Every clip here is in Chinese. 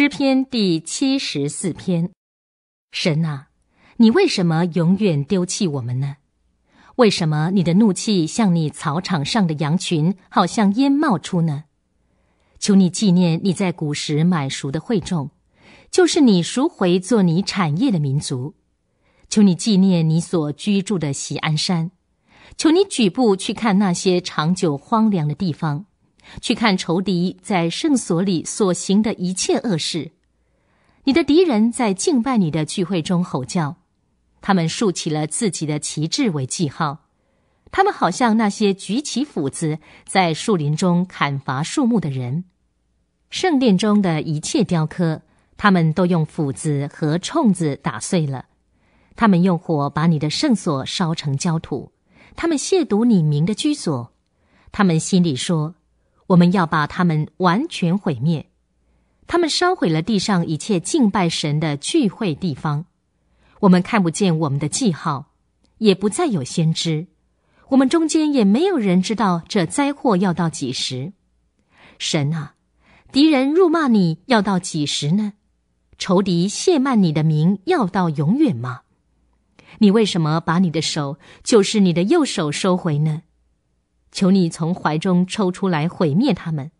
诗篇第七十四篇：神啊，你为什么永远丢弃我们呢？为什么你的怒气像你草场上的羊群，好像烟冒出呢？求你纪念你在古时买熟的会众，就是你赎回做你产业的民族。求你纪念你所居住的喜安山，求你举步去看那些长久荒凉的地方。去看仇敌在圣所里所行的一切恶事，你的敌人在敬拜你的聚会中吼叫，他们竖起了自己的旗帜为记号，他们好像那些举起斧子在树林中砍伐树木的人。圣殿中的一切雕刻，他们都用斧子和冲子打碎了，他们用火把你的圣所烧成焦土，他们亵渎你名的居所，他们心里说。我们要把他们完全毁灭，他们烧毁了地上一切敬拜神的聚会地方。我们看不见我们的记号，也不再有先知，我们中间也没有人知道这灾祸要到几时。神啊，敌人辱骂你要到几时呢？仇敌亵慢你的名要到永远吗？你为什么把你的手，就是你的右手收回呢？求你从怀中抽出来毁灭他们。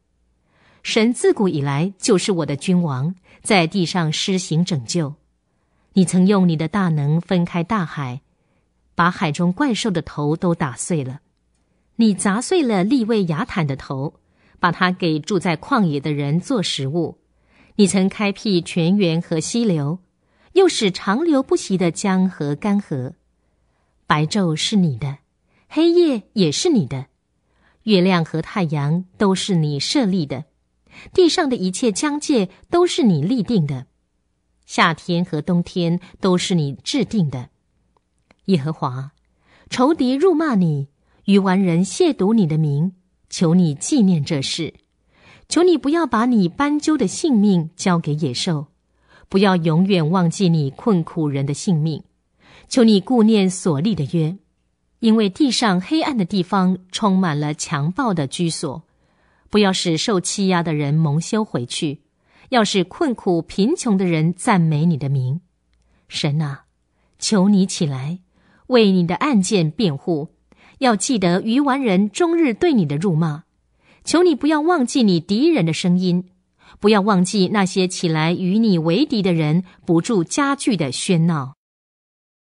神自古以来就是我的君王，在地上施行拯救。你曾用你的大能分开大海，把海中怪兽的头都打碎了。你砸碎了利未亚坦的头，把它给住在旷野的人做食物。你曾开辟泉源和溪流，又使长流不息的江河干涸。白昼是你的，黑夜也是你的。月亮和太阳都是你设立的，地上的一切疆界都是你立定的，夏天和冬天都是你制定的。耶和华，仇敌辱骂你，愚顽人亵渎你的名，求你纪念这事，求你不要把你斑鸠的性命交给野兽，不要永远忘记你困苦人的性命，求你顾念所立的约。因为地上黑暗的地方充满了强暴的居所，不要使受欺压的人蒙羞回去；要使困苦贫穷的人赞美你的名，神啊，求你起来为你的案件辩护。要记得愚顽人终日对你的辱骂，求你不要忘记你敌人的声音，不要忘记那些起来与你为敌的人不住加剧的喧闹。